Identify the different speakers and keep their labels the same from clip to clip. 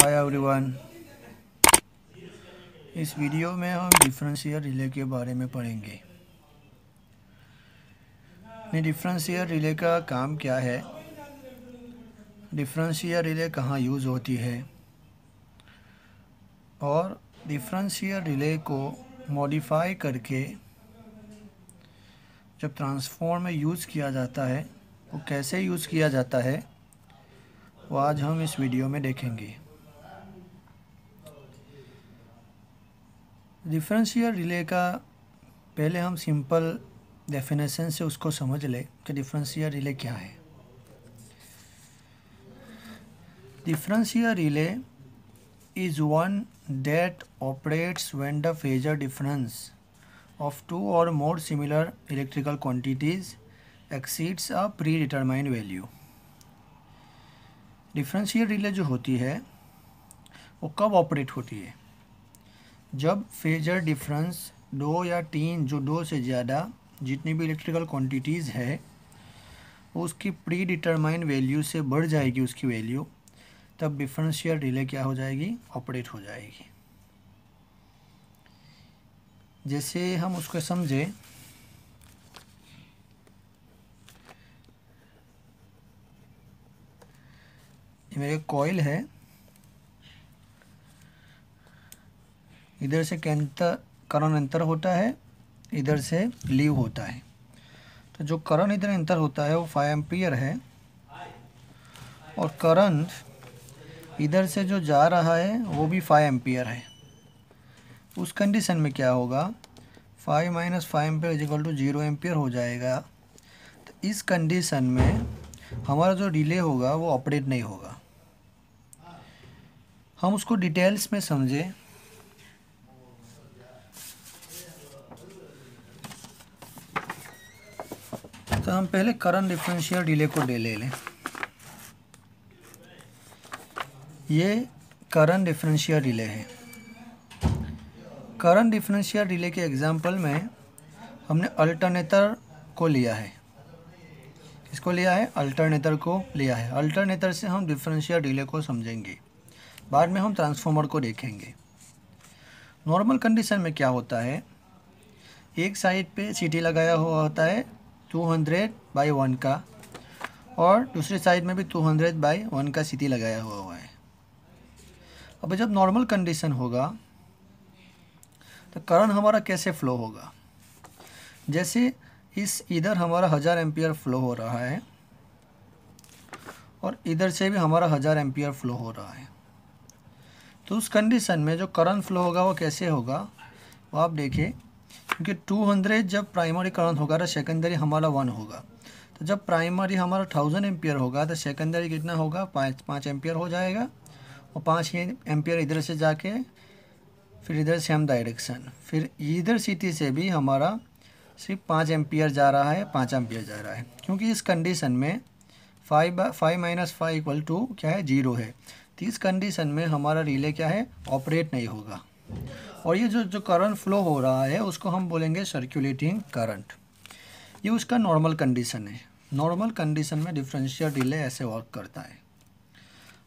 Speaker 1: hi everyone इस video में हम डिफरेंशियल रिले के बारे में पढ़ेंगे डिफरेंशियल रिले का काम क्या है डिफरेंशियल रिले कहाँ यूज़ होती है और डिफरेंशियल रिले को मॉडिफाई करके जब ट्रांसफॉर्म में यूज़ किया जाता है वो कैसे यूज़ किया जाता है वो आज हम इस वीडियो में देखेंगे डिफरेंशियल रिले का पहले हम सिंपल डेफिनेशन से उसको समझ ले कि डिफरेंशियल रिले क्या है differential relay is one that operates when the phasor difference of two or more similar electrical quantities exceeds a predetermined value differential relay जो होती है वो कब ऑपरेट होती है जब फेजर डिफरेंस दो या तीन जो दो से ज़्यादा जितनी भी इलेक्ट्रिकल क्वांटिटीज़ है उसकी प्री डिटरमाइन वैल्यू से बढ़ जाएगी उसकी वैल्यू तब डिफरेंशियल रिले क्या हो जाएगी ऑपरेट हो जाएगी जैसे हम उसको समझे मेरे कॉयल है इधर से कैंतर करण अंतर होता है इधर से लीव होता है तो जो करण इधर अंतर होता है वो फाइव एम्पियर है और करंट इधर से जो जा रहा है वो भी फाइव एम्पियर है उस कंडीशन में क्या होगा five minus five ampere is equal to zero ampere हो जाएगा तो इस कंडीशन में हमारा जो रिले होगा वो ऑपरेट नहीं होगा हम उसको डिटेल्स में समझें हम पहले करंट डिफरेंशियल डिले को डे ले लें ये करंट डिफरेंशियल डिले है करंट डिफरेंशियल डिले के एग्जांपल में हमने अल्टरनेटर को लिया है इसको लिया है अल्टरनेटर को लिया है अल्टरनेटर से हम डिफरेंशियल डिले को समझेंगे बाद में हम ट्रांसफॉर्मर को देखेंगे नॉर्मल कंडीशन में क्या होता है एक साइड पे सीटी लगाया हुआ होता है टू हंड्रेड बाई वन का और दूसरे साइड में भी टू हंड्रेड बाई वन का सिटी लगाया हुआ हुआ है अब जब नॉर्मल कंडीशन होगा तो करंट हमारा कैसे फ्लो होगा जैसे इस इधर हमारा हज़ार एम्पियर फ्लो हो रहा है और इधर से भी हमारा हज़ार एम्पियर फ्लो हो रहा है तो उस कंडीशन में जो करंट फ्लो होगा वो कैसे होगा वो आप देखें क्योंकि टू हंड्रेड जब प्राइमरी करंट होगा तो सेकेंडरी हमारा वन होगा तो जब प्राइमरी हमारा थाउजेंड एम्पियर होगा तो सेकेंडरी कितना होगा पाँच पाँच एम्पियर हो जाएगा और पाँच ही एम्पियर इधर से जाके फिर इधर सेम डायरेक्शन फिर इधर सिटी से भी हमारा सिर्फ पाँच एम्पियर जा रहा है पाँच एम्पियर जा रहा है क्योंकि इस कंडीशन में five five minus five equal to क्या है जीरो है तो इस कंडीशन में हमारा रिले क्या है ऑपरेट नहीं होगा और ये जो जो करंट फ्लो हो रहा है उसको हम बोलेंगे सर्कुलेटिंग करंट ये उसका नॉर्मल कंडीशन है नॉर्मल कंडीशन में डिफरेंशियल रिले ऐसे वर्क करता है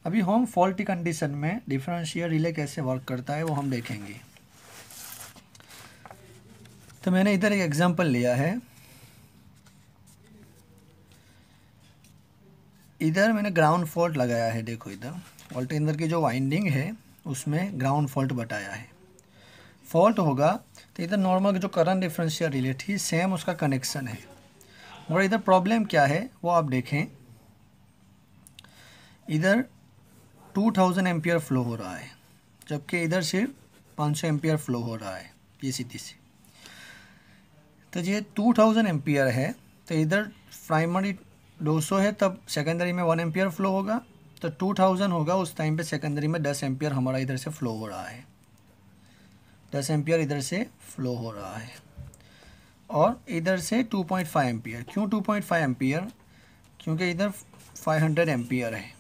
Speaker 1: अभी होम फॉल्टी कंडीशन में डिफरेंशियल रिले कैसे वर्क करता है वो हम देखेंगे तो मैंने इधर एक एग्जांपल लिया है इधर मैंने ग्राउंड फॉल्ट लगाया है देखो इधर ऑल्टेंडर की जो वाइंडिंग है उसमें ग्राउंड फॉल्ट बताया है फॉल्ट होगा तो इधर नॉर्मल जो करंट डिफरेंशियल रिलेट ही सेम उसका कनेक्शन है और इधर प्रॉब्लम क्या है वो आप देखें इधर 2000 थाउजेंड एम्पियर फ्लो हो रहा है जबकि इधर सिर्फ 500 सौ एम्पियर फ्लो हो रहा है ये सीधी सी तो ये 2000 थाउजेंड एम्पियर है तो इधर प्राइमरी 200 है तब सेकेंडरी में वन एम्पियर फ्लो होगा तो टू थाउजेंड होगा उस टाइम पे सेकेंडरी में दस एम्पियर हमारा इधर से फ्लो हो रहा है दस एम्पियर इधर से फ्लो हो रहा है और इधर से टू पॉइंट फाइव एम्पियर क्यों टू पॉइंट फाइव एम्पियर क्योंकि इधर फाइव हंड्रेड एम्पियर है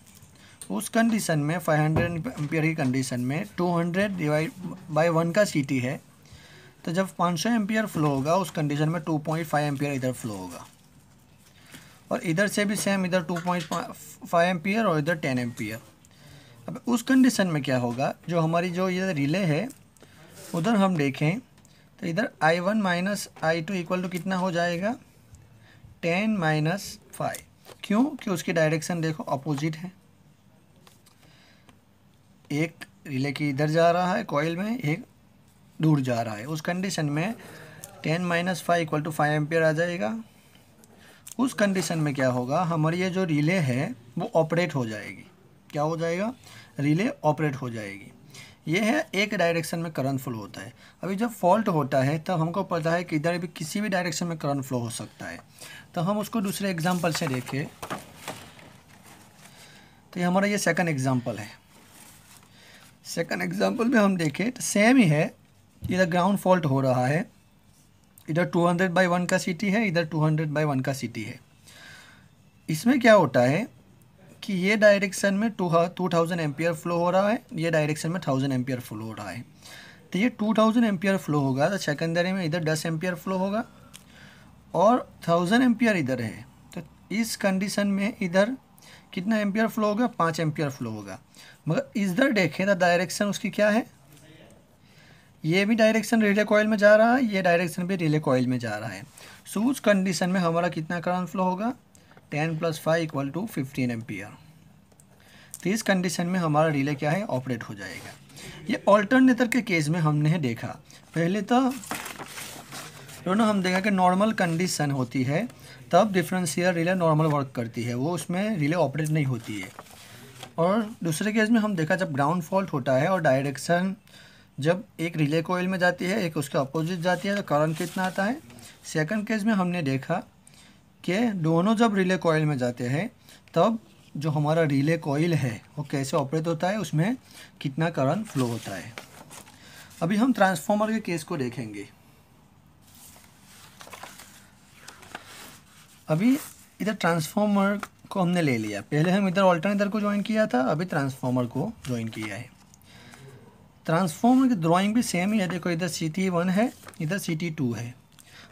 Speaker 1: उस कंडीशन में फाइव हंड्रेड एम्पियर की कंडीशन में two hundred divide by one का सी है तो जब पाँच सौ एम्पियर फ्लो होगा उस कंडीशन में टू पॉइंट फाइव एम्पियर इधर फ्लो होगा और इधर से भी सेम इधर टू पॉइंट फाइव एम्पियर और इधर टेन एम अब उस कंडीशन में क्या होगा जो हमारी जो ये रिले है उधर हम देखें तो इधर I one minus I two equal to कितना हो जाएगा टेन माइनस फाइव क्यों कि उसकी डायरेक्शन देखो अपोजिट है एक रिले की इधर जा रहा है कॉयल में एक दूर जा रहा है उस कंडीशन में ten minus five equal to five ampere आ जाएगा उस कंडीशन में क्या होगा हमारी ये जो रिले है वो ऑपरेट हो जाएगी क्या हो जाएगा रिले ऑपरेट हो जाएगी ये है एक डायरेक्शन में करंट फ्लो होता है अभी जब फॉल्ट होता है तब हमको पता है कि इधर भी किसी भी डायरेक्शन में करंट फ्लो हो सकता है तो हम उसको दूसरे एग्जाम्पल से देखें तो ये हमारा ये सेकंड एग्जाम्पल है सेकंड एग्जाम्पल में हम देखें तो सेम ही है इधर ग्राउंड फॉल्ट हो रहा है इधर 200 बाई वन का सिटी है इधर 200 बाई वन का सिटी है इसमें क्या होता है कि ये डायरेक्शन में two two thousand ampere flow हो रहा है ये डायरेक्शन में थाउजेंड एम्पियर फ्लो हो रहा है तो ये टू थाउजेंड एम्पियर फ्लो होगा तो सेकेंडरी में इधर दस एम्पियर फ्लो होगा और थाउजेंड एम्पियर इधर है तो इस कंडीशन में इधर कितना एम्पियर फ्लो होगा पाँच एम्पियर फ्लो होगा मगर इधर देखें तो डायरेक्शन उसकी क्या है ये भी डायरेक्शन रिले कॉयल में जा रहा है ये डायरेक्शन भी रिले कॉयल में जा रहा है सो उस कंडीशन में हमारा कितना करंट फ्लो होगा ten plus five equal to fifteen ampere तो इस कंडीशन में हमारा रिले क्या है ऑपरेट हो जाएगा ये ऑल्टरनेटर के केस में हमने देखा पहले तो दोनों हम देखा कि नॉर्मल कंडीशन होती है तब डिफरेंशियल रिले नॉर्मल वर्क करती है वो उसमें रिले ऑपरेट नहीं होती है और दूसरे केस में हम देखा जब ग्राउंड फॉल्ट होता है और डायरेक्शन जब एक रिले कोयल में जाती है एक उसके अपोजिट जाती है तो करंट कितना आता है सेकंड केस में हमने देखा कि दोनों जब रिले कोयल में जाते हैं तब जो हमारा रिले कोयल है वो कैसे ऑपरेट होता है उसमें कितना करंट फ्लो होता है अभी हम ट्रांसफॉर्मर के केस को देखेंगे अभी इधर ट्रांसफॉर्मर को हमने ले लिया पहले हम इधर ऑल्टरनेटर को ज्वाइन किया था अभी ट्रांसफॉर्मर को ज्वाइन किया है ट्रांसफॉर्मर की ड्राइंग भी सेम ही है देखो इधर सी टी वन है इधर सी टी टू है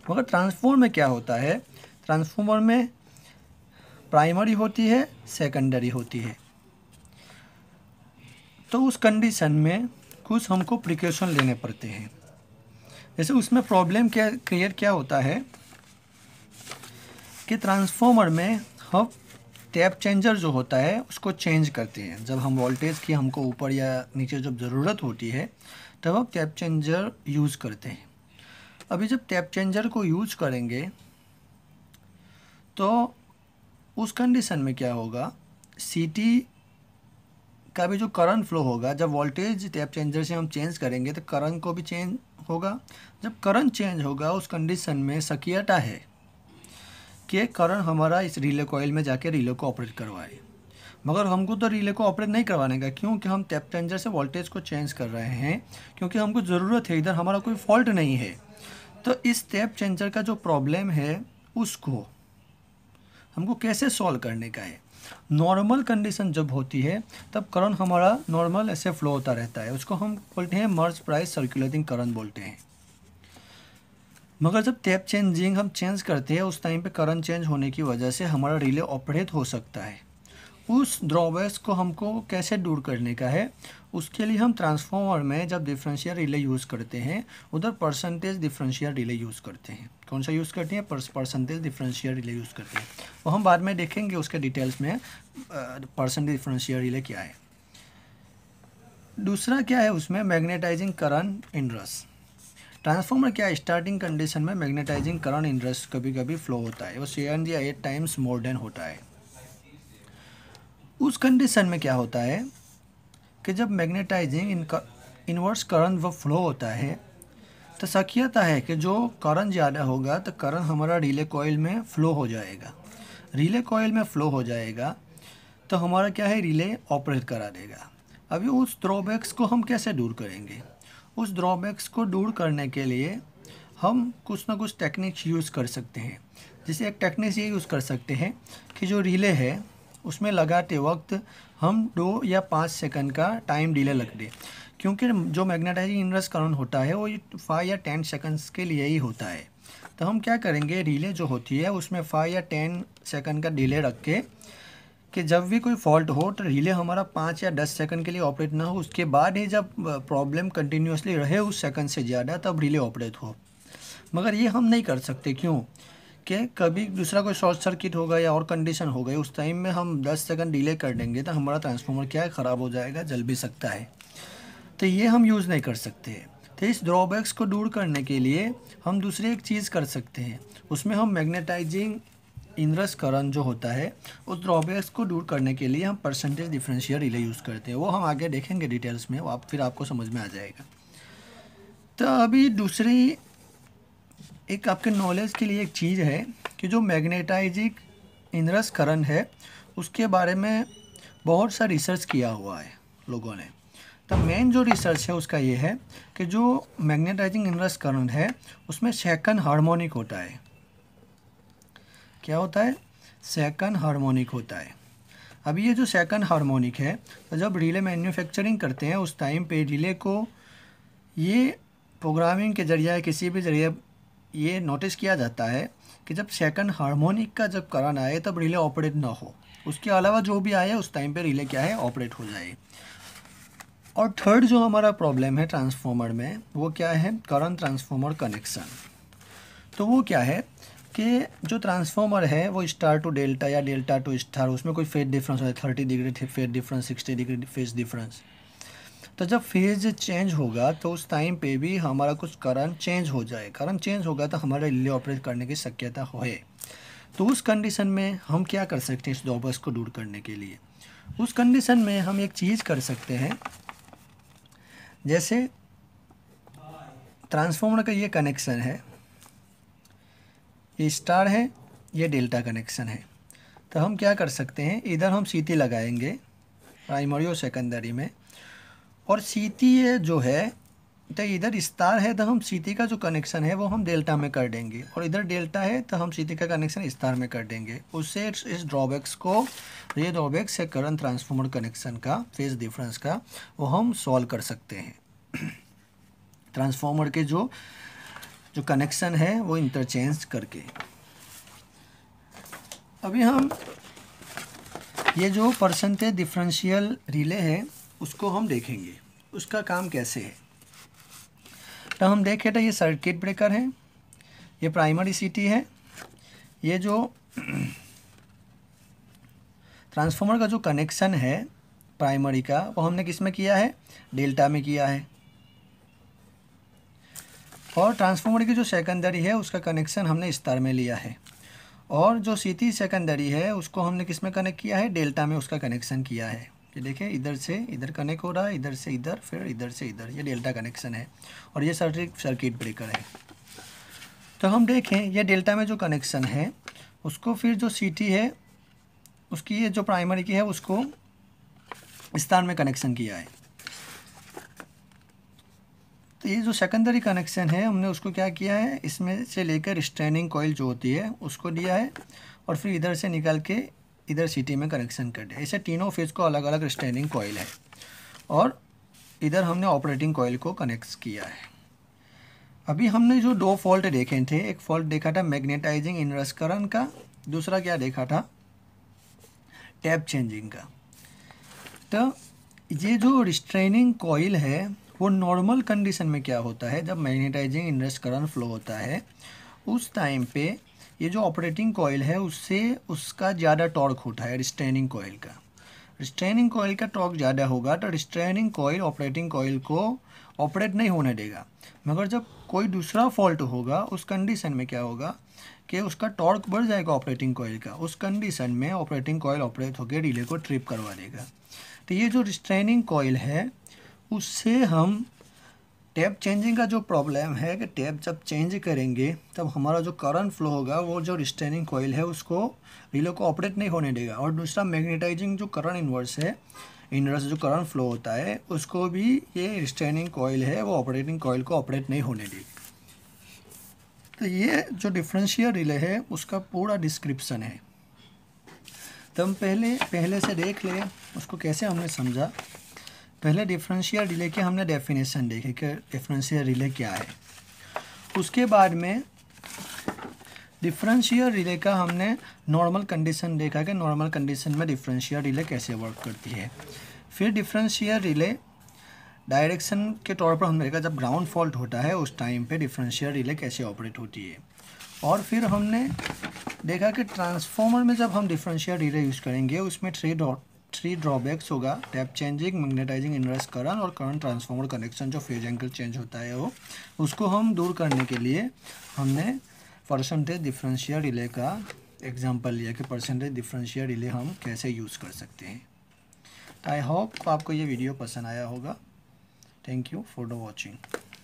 Speaker 1: मगर ट्रांसफॉर्मर में क्या होता है ट्रांसफॉर्मर में प्राइमरी होती है सेकेंडरी होती है तो उस कंडीशन में कुछ हमको प्रिकॉशन लेने पड़ते हैं जैसे उसमें प्रॉब्लम क्या क्रिएट क्या होता है कि ट्रांसफॉर्मर में हम टैप चेंजर जो होता है उसको चेंज करते हैं जब हम वोल्टेज की हमको ऊपर या नीचे जब ज़रूरत होती है तब हम टैप चेंजर यूज़ करते हैं अभी जब टैप चेंजर को यूज़ करेंगे तो उस कंडीशन में क्या होगा सीटी का भी जो करंट फ्लो होगा जब वोल्टेज टैप चेंजर से हम चेंज करेंगे तो करंट को भी चेंज होगा जब करंट चेंज होगा उस कंडीशन में सकियटा है के कारण हमारा इस रिले कोयल में जाके रिले को ऑपरेट करवाए मगर हमको तो रिले को ऑपरेट नहीं करवाने का क्योंकि हम टेप चेंजर से वोल्टेज को चेंज कर रहे हैं क्योंकि हमको ज़रूरत है इधर हमारा कोई फॉल्ट नहीं है तो इस टेप चेंजर का जो प्रॉब्लम है उसको हमको कैसे सॉल्व करने का है नॉर्मल कंडीशन जब होती है तब करंट हमारा नॉर्मल ऐसे फ्लो होता रहता है उसको हम बोलते हैं मर्ज प्राइस सर्कुलेटिंग करंट बोलते हैं मगर जब टैप चेंजिंग हम चेंज करते हैं उस टाइम पे करंट चेंज होने की वजह से हमारा रिले ऑपरेट हो सकता है उस ड्रॉबैक्स को हमको कैसे दूर करने का है उसके लिए हम ट्रांसफॉर्मर में जब डिफरेंशियल रिले यूज़ करते हैं उधर परसेंटेज डिफरेंशियल रिले यूज़ करते हैं कौन सा यूज़ करते हैं परसेंटेज डिफरेंशियल रिले यूज़ करते हैं वो तो हम बाद में देखेंगे उसके डिटेल्स में परसेंटेज डिफरेंशियल रिले क्या है दूसरा क्या है उसमें मैग्नेटाइजिंग करंट इन ट्रांसफार्मर क्या स्टार्टिंग कंडीशन में मैग्नेटाइजिंग करंट इंटरेस्ट कभी कभी फ्लो होता है वो सेवन या एट टाइम्स मोर देन होता है उस कंडीशन में क्या होता है कि जब मैग्नेटाइजिंग इनवर्स करंट वो फ्लो होता है तो सखियता है कि जो करंट ज़्यादा होगा तो करंट हमारा रिले कोयल में फ़्लो हो जाएगा रिले कोयल में फ़्लो हो जाएगा तो हमारा क्या है रिले ऑपरेट करा देगा अभी उस थ्रोबैक्स को हम कैसे दूर करेंगे उस ड्रॉबैक्स को दूर करने के लिए हम कुछ ना कुछ टेक्निक्स यूज़ कर सकते हैं जैसे एक टेक्निक्स ये यूज़ कर सकते हैं कि जो रिले है उसमें लगाते वक्त हम दो या पाँच सेकंड का टाइम डिले लग दें क्योंकि जो मैग्नेटाइजिंग इनरस करण होता है वो फाइव या टेन सेकंड्स के लिए ही होता है तो हम क्या करेंगे रिले जो होती है उसमें फाइव या टेन सेकंड का डिले रख के कि जब भी कोई फॉल्ट हो तो रिले हमारा पाँच या दस सेकंड के लिए ऑपरेट ना हो उसके बाद ही जब प्रॉब्लम कंटिन्यूसली रहे उस सेकंड से ज़्यादा तब रिले ऑपरेट हो मगर ये हम नहीं कर सकते क्यों कि कभी दूसरा कोई शॉर्ट सर्किट होगा या और कंडीशन हो गई उस टाइम में हम दस सेकंड डिले कर देंगे तो हमारा ट्रांसफॉर्मर क्या है ख़राब हो जाएगा जल भी सकता है तो ये हम यूज़ नहीं कर सकते तो इस ड्रॉबैक्स को दूर करने के लिए हम दूसरी एक चीज़ कर सकते हैं उसमें हम मैग्नेटाइजिंग इंद्रस्करण जो होता है उस ड्रॉबैक्स को दूर करने के लिए हम परसेंटेज डिफरेंशियल रिले यूज़ करते हैं वो हम आगे देखेंगे डिटेल्स में वो आप फिर आपको समझ में आ जाएगा तो अभी दूसरी एक आपके नॉलेज के लिए एक चीज़ है कि जो मैग्नेटाइजिक इंद्रस्करण है उसके बारे में बहुत सा रिसर्च किया हुआ है लोगों ने तो मेन जो रिसर्च है उसका ये है कि जो मैग्नेटाइजिंग इंद्रस्करण है उसमें सेकंड हार्मोनिक होता है क्या होता है सेकंड हार्मोनिक होता है अब ये जो सेकंड हार्मोनिक है तो जब रिले मैन्युफैक्चरिंग करते हैं उस टाइम पे रिले को ये प्रोग्रामिंग के जरिए किसी भी जरिए ये नोटिस किया जाता है कि जब सेकंड हार्मोनिक का जब करण आए तब रिले ऑपरेट ना हो उसके अलावा जो भी आए उस टाइम पे रिले क्या है ऑपरेट हो जाए और थर्ड जो हमारा प्रॉब्लम है ट्रांसफॉर्मर में वो क्या है करंट ट्रांसफॉर्मर कनेक्शन तो वो क्या है कि जो ट्रांसफॉर्मर है वो स्टार टू डेल्टा या डेल्टा टू स्टार उसमें कोई फेज डिफरेंस होता है thirty degree phase difference sixty degree phase difference तो जब फेज चेंज होगा तो उस टाइम पे भी हमारा कुछ करंट चेंज हो जाए करंट चेंज होगा तो हमारा इले ऑपरेट करने की शक्यता होए तो उस कंडीशन में हम क्या कर सकते हैं इस डॉबस को दूर करने के लिए उस कंडीशन में हम एक चीज़ कर सकते हैं जैसे ट्रांसफार्मर का ये कनेक्शन है ये स्टार है ये डेल्टा कनेक्शन है तो हम क्या कर सकते हैं इधर हम टी लगाएंगे प्राइमरी और सेकेंडरी में और सीटी ये जो है तो इधर स्टार है तो हम टी का जो कनेक्शन है वो हम डेल्टा में कर देंगे और इधर डेल्टा है तो हम टी का कनेक्शन स्टार में कर देंगे उससे इस ड्रॉबैक्स को ये ड्रॉबैक्स है करंट ट्रांसफॉर्मर कनेक्शन का फेज डिफरेंस का वो हम सॉल्व कर सकते हैं ट्रांसफॉर्मर के जो जो कनेक्शन है वो इंटरचेंज करके अभी हम ये जो परसेंटेज डिफरेंशियल रिले है उसको हम देखेंगे उसका काम कैसे है तो हम देखें तो ये सर्किट ब्रेकर है ये प्राइमरी सिटी है ये जो ट्रांसफार्मर का जो कनेक्शन है प्राइमरी का वो हमने किस में किया है डेल्टा में किया है और ट्रांसफॉर्मर की जो सेकेंडरी है उसका कनेक्शन हमने इस में लिया है और जो सीती सेकेंडरी है उसको हमने किस में कनेक्ट किया है डेल्टा में उसका कनेक्शन किया है ये देखें इधर से इधर कनेक्ट हो रहा है इधर से इधर फिर इधर से इधर ये डेल्टा कनेक्शन है और ये सर्किट सर्किट ब्रेकर है तो हम देखें ये डेल्टा में जो कनेक्शन है उसको फिर जो सीटी है उसकी ये जो प्राइमरी की है उसको स्थान में कनेक्शन किया है तो ये जो सेकेंडरी कनेक्शन है हमने उसको क्या किया है इसमें से लेकर स्ट्रेनिंग कॉयल जो होती है उसको दिया है और फिर इधर से निकल के इधर सिटी में कनेक्शन कर दिया ऐसे तीनों फेज को अलग अलग स्ट्रेनिंग कॉयल है और इधर हमने ऑपरेटिंग कोयल को कनेक्ट किया है अभी हमने जो दो फॉल्ट देखे थे एक फॉल्ट देखा था मैग्नेटाइजिंग इनरसकरण का दूसरा क्या देखा था टैप चेंजिंग का तो ये जो रिस्ट्रेनिंग कोयल है वो नॉर्मल कंडीशन में क्या होता है जब मैग्नेटाइजिंग इंडस्ट करंट फ्लो होता है उस टाइम पे ये जो ऑपरेटिंग कॉयल है उससे उसका ज़्यादा टॉर्क होता है रिस्ट्रेनिंग कॉयल का रिस्ट्रेनिंग कॉयल का टॉर्क ज़्यादा होगा तो रिस्ट्रेनिंग कॉयल ऑपरेटिंग कॉयल को ऑपरेट नहीं होने देगा मगर जब कोई दूसरा फॉल्ट होगा उस कंडीशन में क्या होगा कि उसका टॉर्क बढ़ जाएगा ऑपरेटिंग कॉयल का उस कंडीशन में ऑपरेटिंग कॉयल ऑपरेट होकर रिले को ट्रिप करवा देगा तो ये जो रिस्ट्रेनिंग कॉयल है उससे हम टैब चेंजिंग का जो प्रॉब्लम है कि टैब जब चेंज करेंगे तब हमारा जो करंट फ्लो होगा वो जो रिस्टेनिंग कोयल है उसको रिले को ऑपरेट नहीं होने देगा और दूसरा मैग्नेटाइजिंग जो करंट इन्वर्स है इन्वर्स जो करंट फ्लो होता है उसको भी ये रिस्टेनिंग कोयल है वो ऑपरेटिंग कोयल को ऑपरेट नहीं होने देगी तो ये जो डिफ्रेंशियल रिले है उसका पूरा डिस्क्रिप्सन है तो हम पहले पहले से देख लें उसको कैसे हमने समझा पहले डिफरेंशियल रिले की हमने डेफिनेशन देखी कि डिफरेंशियल रिले क्या है उसके बाद में डिफरेंशियल रिले का हमने नॉर्मल कंडीशन देखा कि नॉर्मल कंडीशन में डिफरेंशियल रिले कैसे वर्क करती है फिर डिफरेंशियल रिले डायरेक्शन के तौर पर हमने देखा जब ग्राउंड फॉल्ट होता है उस टाइम पे डिफरेंशियल रिले कैसे ऑपरेट होती है और फिर हमने देखा कि ट्रांसफॉर्मर में जब हम डिफरेंशियल रिले यूज़ करेंगे उसमें थ्री थ्री ड्रॉबैक्स होगा tap changing magnetizing inrush current और करंट ट्रांसफॉर्मर कनेक्शन जो फेज एंगल चेंज होता है वो उसको हम दूर करने के लिए हमने परसेंटेज डिफरेंशियल रिले का एग्जांपल लिया कि परसेंटेज डिफरेंशियल रिले हम कैसे यूज़ कर सकते हैं आई होप आपको ये वीडियो पसंद आया होगा thank you for the watching